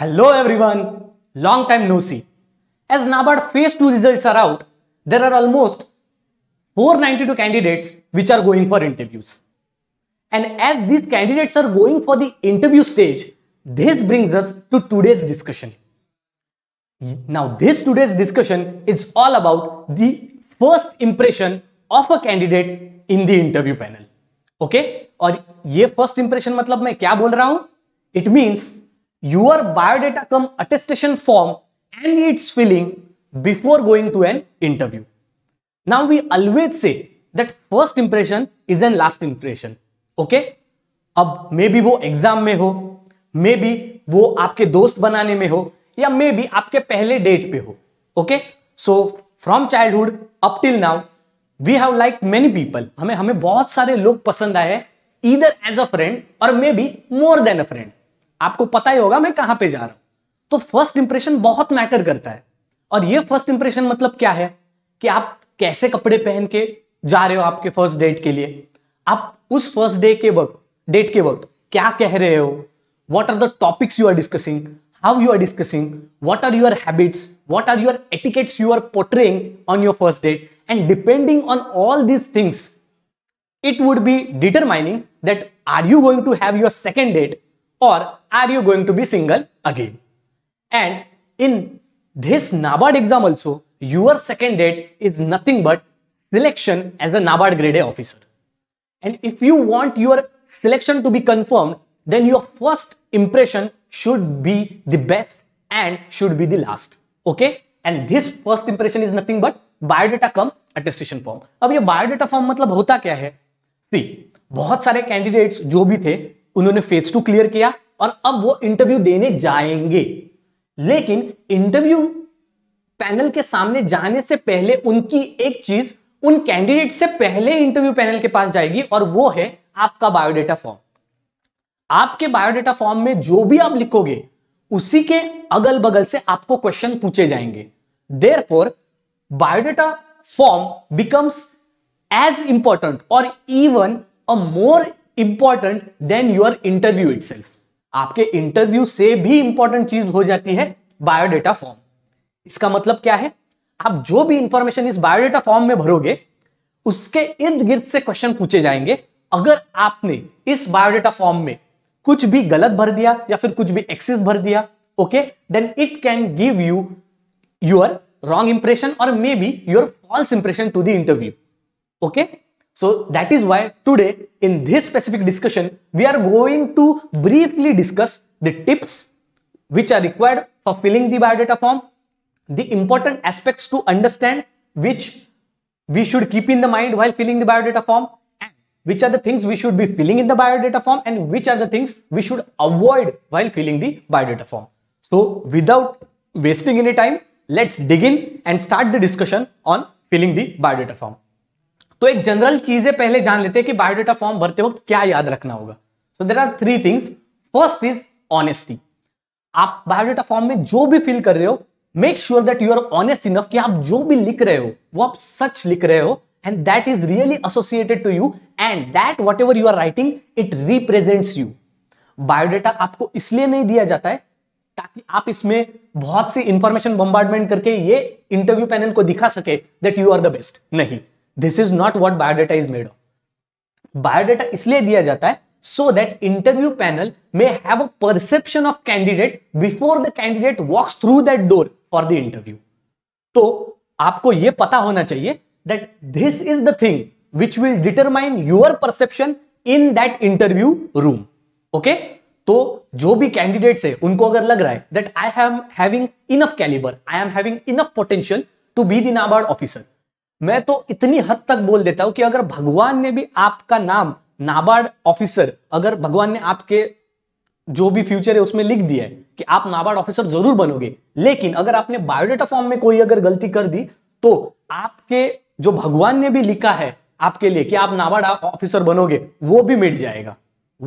Hello everyone, long time no see. As NABAD phase 2 results are out, there are almost 492 candidates which are going for interviews. And as these candidates are going for the interview stage, this brings us to today's discussion. Now this today's discussion is all about the first impression of a candidate in the interview panel. Okay? And ये first impression, मतलब मैं क्या बोल रहा हूं it means your biodata cum attestation form and its filling before going to an interview. Now we always say that first impression is an last impression. Okay? ab maybe wo exam mein ho maybe wo aapke dost banane mein ho ya maybe aapke pehle date pe ho okay so from childhood up till now we have liked many people hame hame bahut sare log pasand aaye either as a friend or maybe more than a friend आपको पता ही होगा मैं कहां पे जा रहा हूं तो फर्स्ट इंप्रेशन बहुत मैटर करता है और ये फर्स्ट इंप्रेशन मतलब क्या है कि आप कैसे कपड़े पहन के जा रहे हो आपके फर्स्ट डेट के लिए आप उस फर्स्ट डे के वक्त डेट के वक्त क्या कह रहे हो what are the topics you are discussing how you are discussing what are your habits what are your etiquettes you are portraying on your first date and depending on all these things it would be determining that are you going to have your second date or are you going to be single again? And in this NABARD exam also, your second date is nothing but selection as a NABARD grade A officer. And if you want your selection to be confirmed, then your first impression should be the best and should be the last. Okay? And this first impression is nothing but biodata cum attestation form अब ये biodata form मतलब होता क्या है सी बहुत सारे candidates जो भी थे उन्होंने फेज टू क्लियर किया और अब वो इंटरव्यू देने जाएंगे लेकिन इंटरव्यू पैनल के सामने जाने से पहले उनकी एक चीज उन कैंडिडेट से पहले इंटरव्यू पैनल के पास जाएगी और वो है आपका बायोडेटा फॉर्म आपके बायोडेटा फॉर्म में जो भी आप लिखोगे उसी के अगल बगल से आपको क्वेश्चन पूछे जाएंगे therefore biodata form becomes as important और even a more important than your interview it आपके इंटरव्यू से भी इंपॉर्टेंट चीज हो जाती है बायोडेटा फॉर्म इसका मतलब क्या है आप जो भी इंफॉर्मेशन इस बायोडेटा फॉर्म में भरोगे उसके इर्द गिर्द से क्वेश्चन पूछे जाएंगे अगर आपने इस बायोडेटा फॉर्म में कुछ भी गलत भर दिया या फिर कुछ भी एक्सेस भर दिया okay then it can give you your wrong impression और मे maybe your false impression to the interview okay So that is why today in this specific discussion, we are going to briefly discuss the tips which are required for filling the biodata form, the important aspects to understand which we should keep in the mind while filling the biodata form, which are the things we should be filling in the biodata form and which are the things we should avoid while filling the biodata form. So without wasting any time, let's dig in and start the discussion on filling the biodata form. तो एक general चीजें पहले जान लेते हैं कि biodata form भरते वक्त क्या याद रखना होगा so there are three things first is honesty आप बायोडाटा फॉर्म में जो भी फिल कर रहे हो make sure that you are honest enough कि आप जो भी लिख रहे हो वो आप सच लिख रहे हो and that is really associated to you and that whatever you are writing it represents you biodata आपको इसलिए नहीं दिया जाता है ताकि आप इसमें बहुत सी इंफॉर्मेशन बम्बार्डमेंट करके ये इंटरव्यू पैनल को दिखा सके that you are the best नहीं this is not what biodata is made of biodata इसलिए दिया जाता है so that interview panel may have perception of candidate before the candidate walks through that door for the interview तो आपको यह पता होना चाहिए that this is the thing which will determine your perception in that interview room okay तो जो भी candidate है उनको अगर लग रहा है that I having enough calibre I am having enough potential to be the NABARD officer मैं तो इतनी हद तक बोल देता हूं कि अगर भगवान ने भी आपका नाम नाबार्ड ऑफिसर अगर भगवान ने आपके जो भी फ्यूचर है उसमें लिख दिया है कि आप नाबार्ड ऑफिसर जरूर बनोगे लेकिन अगर आपने बायोडाटा फॉर्म में कोई अगर गलती कर दी तो आपके जो भगवान ने भी लिखा है आपके लिए कि आप नाबार्ड ऑफिसर बनोगे वो भी मिट जाएगा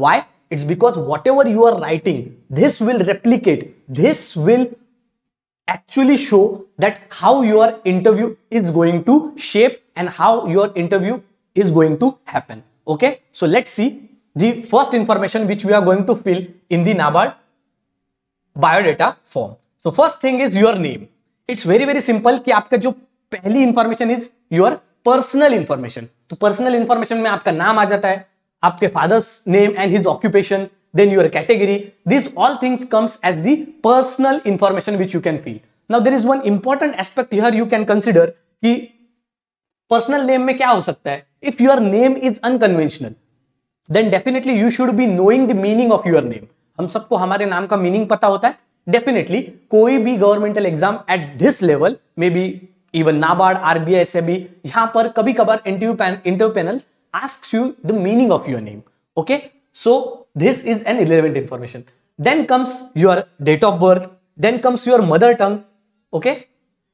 why it's because whatever you are writing this will replicate this will actually show that how your interview is going to shape and how your interview is going to happen. Okay, so let's see the first information which we are going to fill in the NABARD biodata form. So first thing is your name. It's very very simple ki aapka jo pehli information is your personal information. तो personal information में आपका नाम आ जाता है आपके father's name and his occupation then your category. These all things comes as the personal information which you can fill. Now there is one important aspect here you can consider ki personal name mein kya ho sakta hai If your name is unconventional, then definitely you should be knowing the meaning of your name. हम सबको हमारे नाम का meaning पता होता है definitely कोई भी governmental exam at this level maybe even NABARD RBI yahan par kabhi kabhi interview panel interview panel ask you the meaning of your name okay So this is an irrelevant information. Then comes your date of birth, then comes your mother tongue, okay?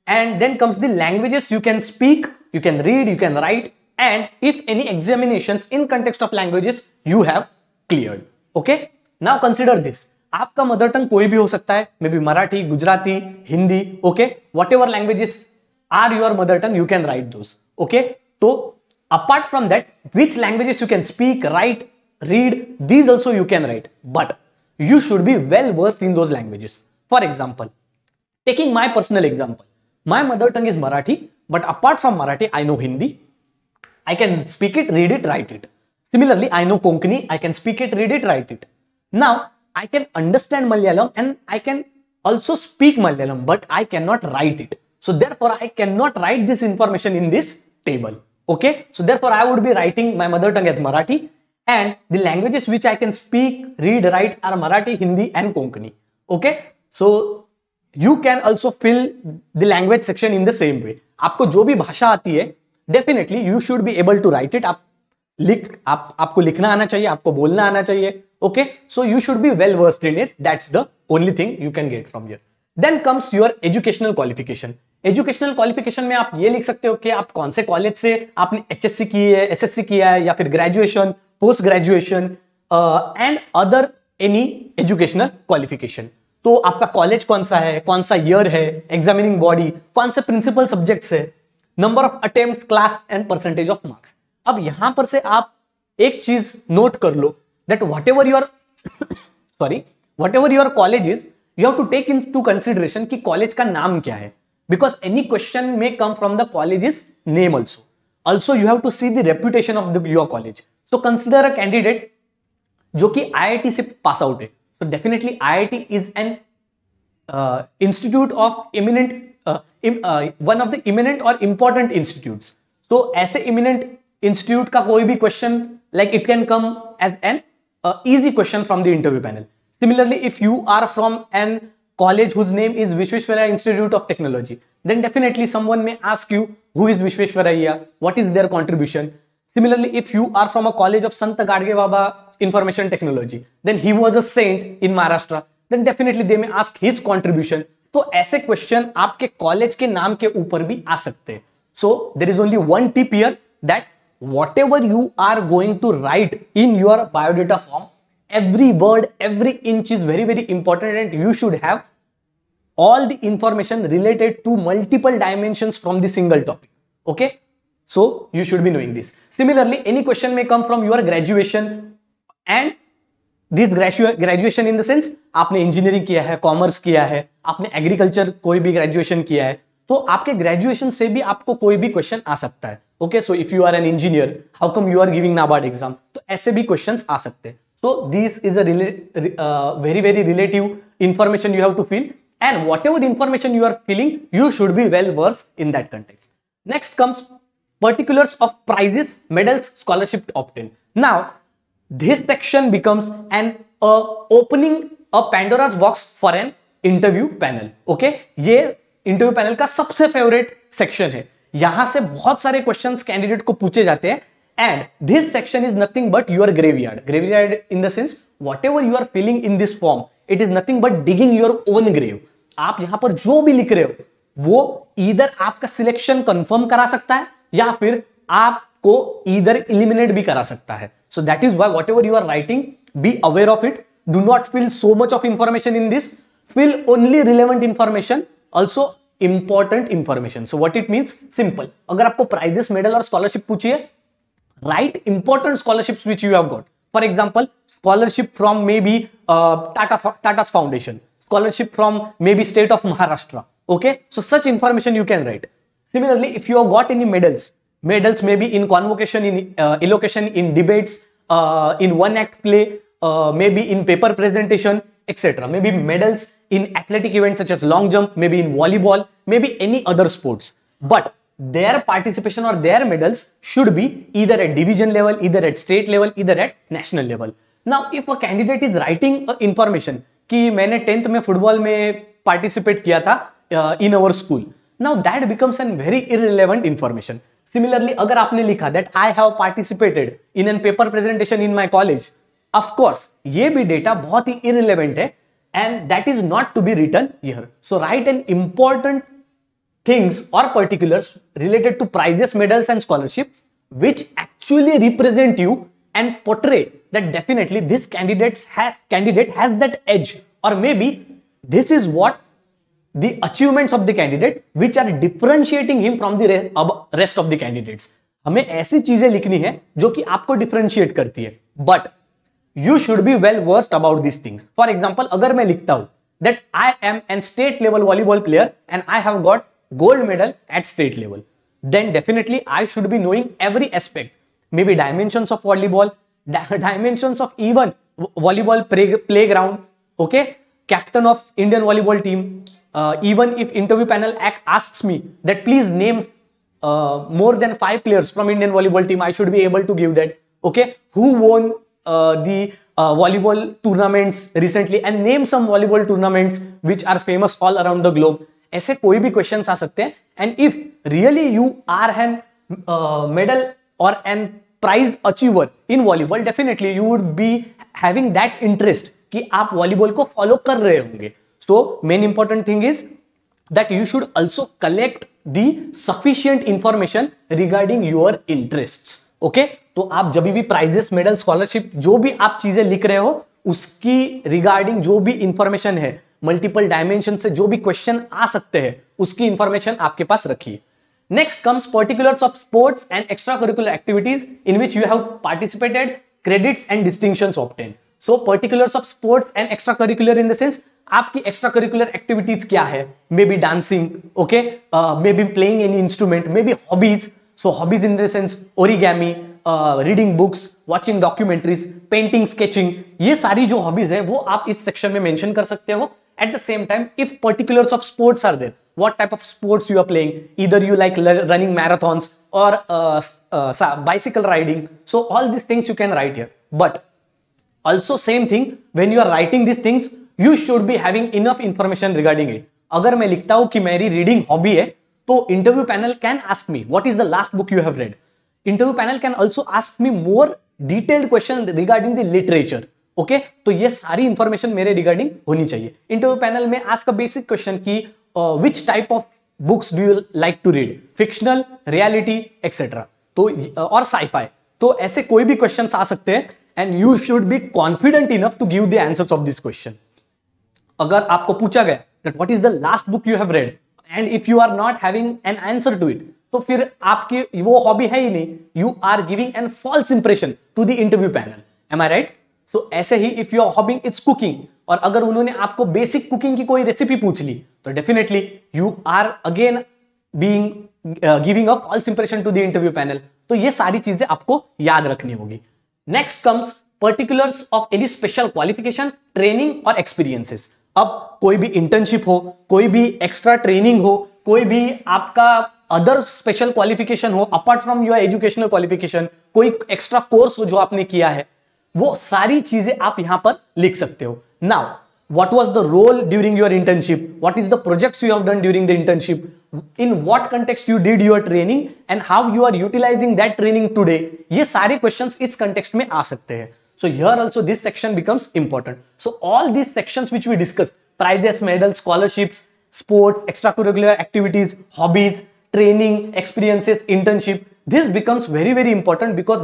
And then comes the languages you can speak, you can read, you can write, and if any examinations in context of languages you have cleared, okay? Now consider this. आपका mother tongue कोई भी हो सकता है मे maybe Marathi Gujarati Hindi okay whatever languages are your mother tongue you can write those okay तो apart from that which languages you can speak write read, these also you can write, but you should be well versed in those languages. For example, taking my personal example, my mother tongue is Marathi, but apart from Marathi, I know Hindi. I can speak it, read it, write it. Similarly, I know Konkani, I can speak it, read it, write it. Now, I can understand Malayalam and I can also speak Malayalam, but I cannot write it. So therefore, I cannot write this information in this table. Okay, so therefore I would be writing my mother tongue as Marathi and the languages which I can speak, read, write are Marathi, Hindi and Konkani. Okay, so you can also fill the language section in the same way. aapko jo bhi bhasha aati hai definitely you should be able to write it aap लिख आप आपको लिखना आना चाहिए आपको बोलना आना चाहिए okay so you should be well versed in it that's the only thing you can get from here then comes your educational qualification educational qualification में आप ये लिख सकते हो कि आप कौन से कॉलेज से आपने एचएससी की है एसएससी किया है या फिर graduation post graduation and other any educational qualification तो आपका कॉलेज कौन सा है कौन सा ईयर है एग्जामिनिंग बॉडी कौन से प्रिंसिपल सब्जेक्ट्स है number of attempt class and percentage of marks अब यहां पर से आप एक चीज नोट कर लो that whatever your sorry whatever your college is you have to take into consideration कि कॉलेज का नाम क्या है बिकॉज एनी क्वेश्चन में come from the college is name also also you have to see the reputation of the your college so consider a candidate जो कि I I T से pass out है so definitely I is an institute of eminent one of the eminent और important institute so ऐसे eminent institute का कोई भी question like it can come as an easy question from the interview panel similarly if you are from an college whose name is Vishweshwar institute of technology then definitely someone may ask you who is Visvesvaraya what is their contribution Similarly, if you are from a college of Sant Gadge Baba Information Technology, then he was a saint in Maharashtra, then definitely they may ask his contribution. तो ऐसे question आपके college के नाम के ऊपर भी आ सकते हैं so there is only one tip here that whatever you are going to write in your biodata form every word every inch is very very important and you should have all the information related to multiple dimensions from the single topic okay So you should be knowing this. Similarly, any question may come from your graduation and this graduation in the sense आपने engineering किया है commerce किया है आपने agriculture कोई भी graduation किया है तो आपके ग्रेजुएशन से भी आपको कोई भी क्वेश्चन आ सकता है okay so if you are an engineer how come you are giving NABARD exam तो ऐसे भी क्वेश्चन आ सकते हैं so this is a very very relative information you have to feel and whatever information you are feeling you should be well verse in that context next comes particulars of prizes, medals, scholarship obtained. Now, this section becomes an uh, opening a Pandora's box for interview panel okay ये interview panel का सबसे favourite section है यहां से बहुत सारे question candidate को पूछे जाते हैं and this section is nothing but your graveyard graveyard in the sense whatever you are feeling in this form it is nothing but digging your own grave आप यहां पर जो भी लिख रहे हो वो इधर आपका सिलेक्शन कंफर्म करा सकता है या फिर आपको इधर इलिमिनेट भी करा सकता है so that is why whatever you are writing be aware of it do not feel so much of information in this feel only relevant information also important information so what it means simple अगर आपको prizes medal और scholarship पूछिए right important scholarship which you have got for example scholarship from may maybe Tata Tata foundation scholarship from may maybe state of Maharashtra okay so such information you can write Similarly, if you have got any medals, medals may be in convocation, in uh, elocution, in debates, uh, in one act play, uh, maybe in paper presentation, etc. Maybe medals in athletic events such as long jump, maybe in volleyball, maybe any other sports. But their participation or their medals should be either at division level, either at state level, either at national level. Now, if a candidate is writing uh, information कि मैंने tenth में football में participate किया था in our school Now that becomes a very irrelevant information. Similarly, अगर आपने लिखा that I have participated in an paper presentation in my college, of course ये भी data बहुत ही irrelevant है and that is not to be written here. So write an important things or particulars related to prizes, medals and scholarship which actually represent you and portray that definitely this candidates ha candidate has that edge or maybe this is what the achievements of the candidate which are differentiating him from the rest of the candidates हमें ऐसी चीजें लिखनी है जो कि आपको differentiate करती है but you should be well versed about this things for example अगर मैं लिखता हूं that I am an state level volleyball player and I have got gold medal at state level then definitely I should be knowing every aspect maybe dimension of volleyball dimension of even volleyball playground okay captain of Indian volleyball team uh, even if interview panel asks me that please name uh, more than five players from Indian volleyball team, I should be able to give that. Okay, who won uh, the volleyball tournaments recently and name some volleyball tournaments which are famous all around the globe. ऐसे कोई भी question आ सकते हैं and if really you are an medal और an prize achiever in volleyball definitely you would be having that interest कि आप volleyball को फॉलो कर रहे होंगे so main important thing is that you should also collect the sufficient information regarding your interest okay तो आप जब भी प्राइजेस मेडल स्कॉलरशिप जो भी आप चीजें लिख रहे हो उसकी रिगार्डिंग जो भी इंफॉर्मेशन है मल्टीपल डायमेंशन से जो भी क्वेश्चन आ सकते हैं उसकी इंफॉर्मेशन आपके पास रखिए next comes particulars of sports and extra curricular activities in which you have participated credits and distinction obtain so particulars of sports and extra curricular in the sense आपकी एक्स्ट्रा करिकुलर एक्टिविटीज क्या है मे be dancing okay may be playing any instrument may be hobbies so hobbies in the sense origami reading books watching documentaries painting sketching ये सारी जो hobbies है वो आप इस सेक्शन में मेंशन कर सकते हो at the same time if particular of sports are there what type of sports you are playing इधर यू लाइक रनिंग मैराथॉन्स और bicycle riding so all this things you can write here also same thing when you are writing this things you should be having enough information regarding it अगर मैं लिखता हूं कि मेरी reading hobby है तो interview panel can ask me what is the last book you have read interview panel can also ask me more detailed question regarding the literature okay तो ये सारी इंफॉर्मेशन मेरे रिगार्डिंग होनी चाहिए इंटरव्यू पैनल में ask a basic question की which type of books do you like to read fictional reality etcetera तो और साइफाई तो ऐसे कोई भी क्वेश्चन आ सकते हैं and you should be confident enough to give the answers of this question अगर आपको पूछा गया that what is the last book you have read and if you are not having an answer to it तो फिर आपकी वो hobby है ही नहीं you are giving an false impression to the interview panel am I right so ऐसे ही if you are hobby is cooking और अगर उन्होंने आपको बेसिक कुकिंग की कोई रेसिपी पूछ ली तो definitely you are again being giving a false impression to the interview panel तो ये सारी चीजें आपको याद रखनी होगी next comes particulars of any special qualification training और एक्सपीरियंसेस अब कोई भी इंटर्नशिप हो कोई भी एक्स्ट्रा ट्रेनिंग हो कोई भी आपका अदर स्पेशल क्वालिफिकेशन हो apart from your educational qualification कोई एक्स्ट्रा कोर्स हो जो आपने किया है वो सारी चीजें आप यहां पर लिख सकते हो now what was the role during your internship what is the project you have done during the internship in what context you did your training and how you are utilising that training today ये सारे question इस context में आ सकते हैं So here also this section becomes important. So all these sections which we discuss, prizes, medals, scholarships, sports, extracurricular activities, hobbies, training, experiences, internship, this becomes very, very important because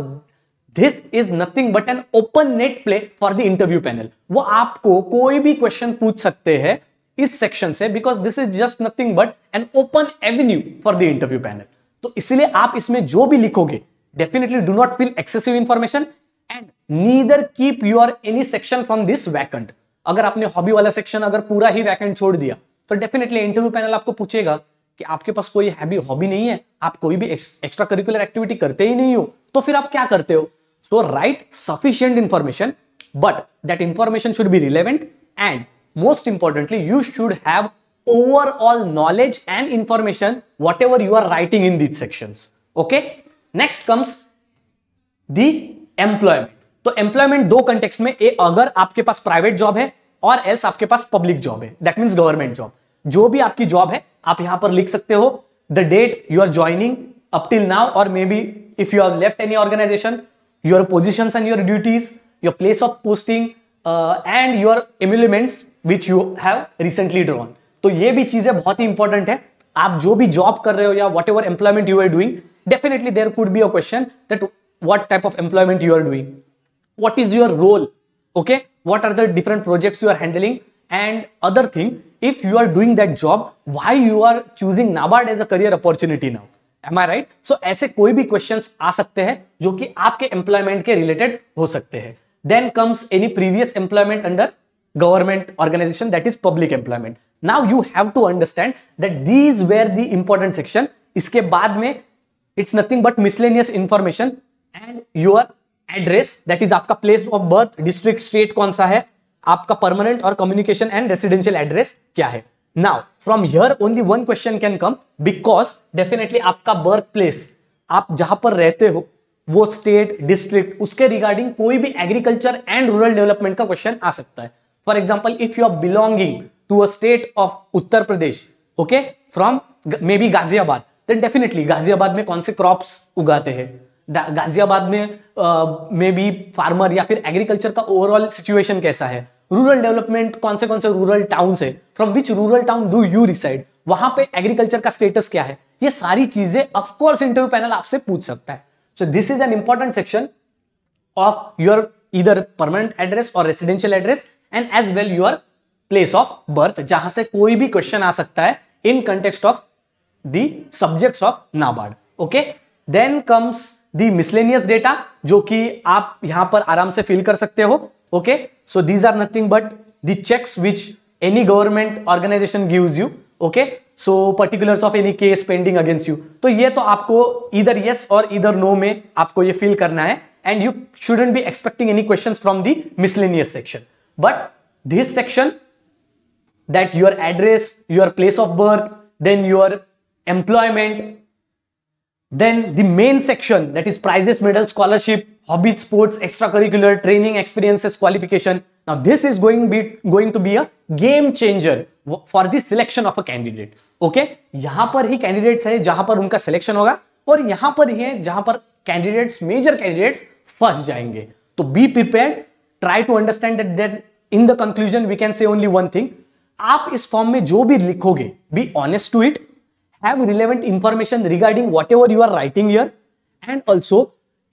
this is nothing but an open net play for the interview panel वो आपको कोई भी question पूछ सकते हैं इस section से because this is just nothing but an open avenue for the interview panel तो इसलिए आप इसमें जो भी लिखोगे definitely do not feel excessive information and neither keep your any section from this vacant अगर आपने हॉबी वाला सेक्शन अगर पूरा ही वैकेंट छोड़ दिया तो डेफिनेटली इंटरव्यू पैनल आपको पूछेगा कि आपके पास कोई हैबी हॉबी नहीं है आप कोई भी एक्स्ट्रा करिकुलर एक्टिविटी करते ही नहीं हो तो फिर आप क्या करते हो so write sufficient information but that information should be relevant and most importantly you should have overall knowledge and information whatever you are writing in these section okay next comes the employment तो employment दो contexts में ए अगर आपके पास private job है और else आपके पास पब्लिक जॉब है दैट मीन गवर्नमेंट जॉब जो भी आपकी जॉब है आप यहां पर लिख सकते हो the date you are joining up till now और मे be if you are left any organisation positions position and your duties your place of posting and your emoluments which you have recently drawn तो ये भी चीजें बहुत ही important है आप जो भी जॉब कर रहे हो या whatever employment you are doing definitely there could be a question that what type of employment you are doing what is your role okay what are the different projects you are handling and other thing if you are doing that job why you are choosing nabard as a career opportunity now am i right so aise koi bhi questions aa sakte hain jo ki aapke employment ke related ho sakte hain then comes any previous employment under government organization that is public employment now you have to understand that these were the important section iske baad mein it's nothing but miscellaneous information and your address that is आपका place of birth district state कौन सा है आपका permanent और communication and residential address क्या है now from here only one question can come because definitely आपका birth place आप जहां पर रहते हो वो स्टेट डिस्ट्रिक्ट उसके रिगार्डिंग कोई भी एग्रीकल्चर एंड रूरल डेवलपमेंट का क्वेश्चन आ सकता है for example if you are belonging to a state of Uttar Pradesh okay from may be Ghaziabad then definitely Ghaziabad में कौन से क्रॉप्स उगाते हैं गाजियाबाद में में भी फार्मर या फिर एग्रीकल्चर का ओवरऑल सिचुएशन कैसा है रूरल डेवलपमेंट कौन से कौन से रूरल टाउन है from which rural town do you reside वहां पे एग्रीकल्चर का स्टेटस क्या है ये सारी चीजें ऑफकोर्स इंटरव्यू पैनल आपसे पूछ सकता है so this is an important section of your इधर परमानेंट एड्रेस और residential address and as well your place of birth जहां से कोई भी क्वेश्चन आ सकता है in context of the object of NABARD okay then comes the miscellaneous data जो कि आप यहां पर आराम से फिल कर सकते हो okay so these are nothing but the checks which any government organisation gives you okay so particulars of any case pending against you तो ये तो आपको इधर येस yes और इधर नो no में आपको ये फिल करना है and you shouldn't be expecting any question from the miscellaneous section but this section that your address your place of birth then your employment Then the main section that is prizes, medals, scholarship, hobbies, sports, extracurricular, training, experiences, qualification. Now this is going, be, going to be a game changer for the selection of a candidate okay yahan par hi candidates hai jahan par unka selection hoga aur yahan par hi hai jahan par candidates major candidates first jayenge to be prepared try to understand that there in the conclusion we can say only one thing aap is form mein jo bhi likhoge be honest to it have relevant information regarding whatever you are writing here and also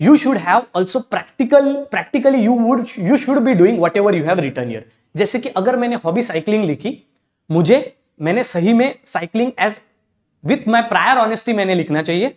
you should have also practical practically you would you should be doing whatever you have written here जैसे कि अगर मैंने hobby cycling लिखी मुझे मैंने सही में cycling as with my prior honesty मैंने लिखना चाहिए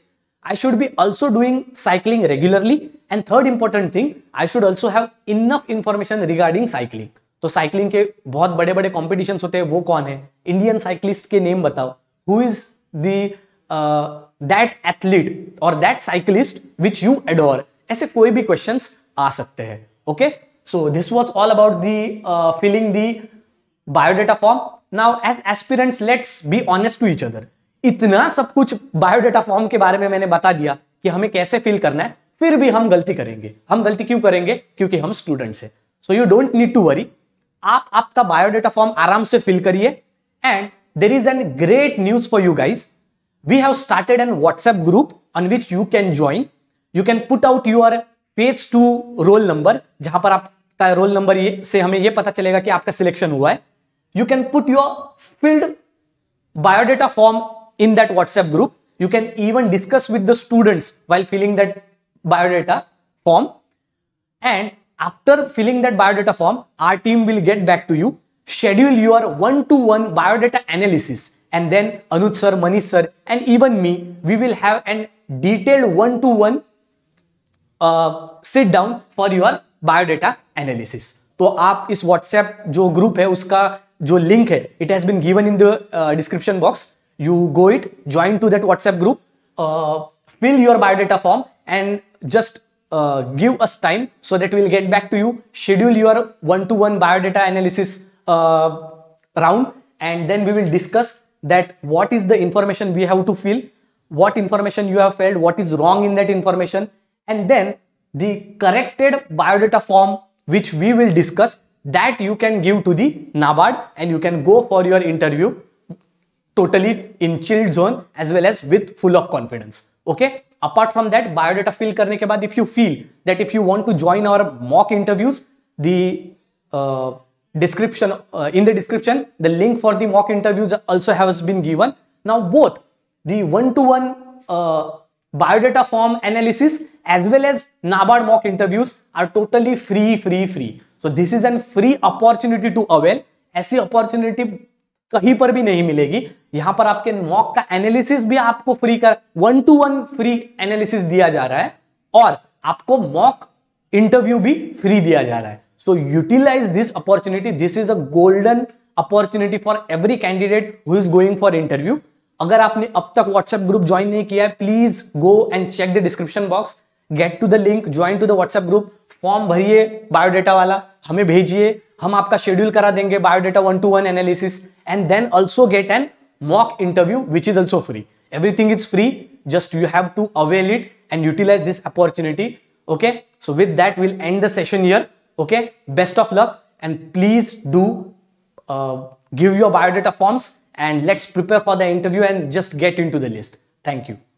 I should be also doing cycling regularly and third important thing I should also have enough information regarding cycling तो साइकिलिंग के बहुत बड़े बड़े कॉम्पिटिशन होते हैं वो कौन है इंडियन साइकिलिस्ट के नेम बताओ who is the uh, that athlete or that cyclist which you adore ऐसे कोई भी questions आ सकते हैं okay so this was all about the uh, filling the biodata form now as aspirants let's be honest to each other इतना सब कुछ biodata form के बारे में मैंने बता दिया कि हमें कैसे फिल करना है फिर भी हम गलती करेंगे हम गलती क्यों करेंगे क्योंकि हम स्टूडेंट्स हैं so you don't need to worry आप आपका बायोडाटा फॉर्म आराम से फिल करिए and there is an great news for you guys we have started an WhatsApp group on which you can join you can put out your page to roll number जहां पर आपका roll number से हमें यह पता चलेगा कि आपका सिलेक्शन हुआ है you can put your filled biodata form in that WhatsApp group you can even discuss with the students while filling that biodata form and after filling that biodata form our team will get back to you schedule your one-to-one biodata analysis and then Anushar, sir, Manish sir and even me, we will have a detailed one-to-one uh, sit down for your biodata analysis. तो आप इस WhatsApp, जो group है उसका link? It has been given in the in uh, description box. You go it, join to that WhatsApp group, uh, fill your biodata form and just uh, give us time so that we'll get back to you. Schedule your one-to-one -one biodata analysis uh, round and then we will discuss that what is the information we have to fill, what information you have filled, what is wrong in that information and then the corrected biodata form which we will discuss that you can give to the NABARD and you can go for your interview totally in chilled zone as well as with full of confidence. Okay. Apart from that, biodata fill करने के बाद if you feel that if you want to join our mock interviews, the uh, description uh, in the description the link for the mock interviews also has been given now both the one-to-one uh, biodata form analysis as well as NABARD mock interviews are totally free free free so this is an free opportunity to avail aisi opportunity कहीं पर भी नहीं मिलेगी यहां पर आपके mock का analysis भी आपको फ्री कर one to one free analysis दिया जा रहा है और आपको मॉक इंटरव्यू भी फ्री दिया जा रहा है So utilize this opportunity. This is a golden opportunity for every candidate who is going for interview अगर आपने अब तक व्हाट्सएप ग्रुप ज्वाइन नहीं किया है please go and check the description box get to the link join to the WhatsApp group form भरिए biodata वाला हमें भेजिए हम आपका शेड्यूल करा देंगे biodata one to one analysis and then also get an mock interview which is also free everything is free just you have to avail it and utilise this opportunity okay so with that will end the session here Okay, best of luck and please do uh, give your biodata forms and let's prepare for the interview and just get into the list. Thank you.